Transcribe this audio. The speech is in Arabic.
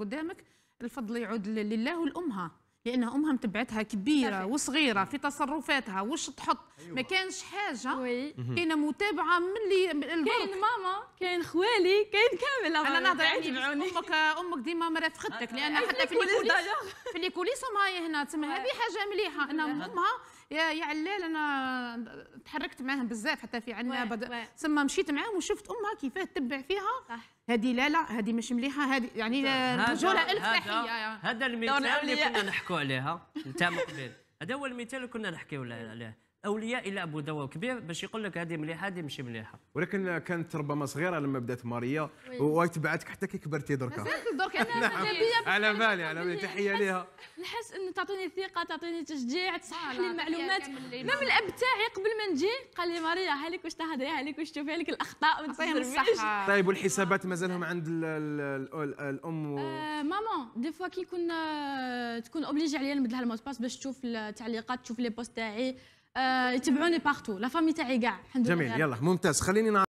قدامك الفضل يعود لله والامها لانها امها متبعتها كبيره وصغيره في تصرفاتها وش تحط أيوة. ما كانش حاجه كاينه متابعه من اللي كاين ماما كاين خوالي كاين كامل انا نهضر عندي يعني امك امك ديما مرافقتك لان أيوة. حتى في أيوة. الكوليس أيوة. في الكوليس هنا تسمى هذه حاجه مليحه ان امها يا علال انا تحركت معاهم بزاف حتى في عندنا بد... ثم مشيت معاهم وشفت امها كيفاه تبع فيها هذه لا لا هذه مش مليحه هذه يعني رجوله الف تحيه هذا المثال اللي كنا نحكوا عليها نتاع مقبل هذا هو المثال اللي كنا نحكيو عليه اولياء يلعبوا دواء كبير باش يقول لك هذه مليحه هذه ماشي مليحه ولكن كانت ربما صغيره لما بدات ماريا وتبعتك حتى كي كبرتي دركا انا على بالي على بالي تحيه ليها نحس انه تعطيني ثقه تعطيني تشجيع آه، تصحح لي المعلومات ميم نعم، الاب تاعي قبل ما نجي قال لي ماريا هاليك واش تهضري هاليك واش تشوفي هالك الاخطاء ما تصيرش طيب والحسابات مازالهم عند الام آه، ماما دي فوا كي كنا آه، تكون اوبليجي عليا نمد لها الموت باس باش تشوف التعليقات تشوف لي بوست تاعي آه، يتبعوني بارتو لا فامي تاعي كاع الحمد لله جميل يلا ممتاز خليني نعرف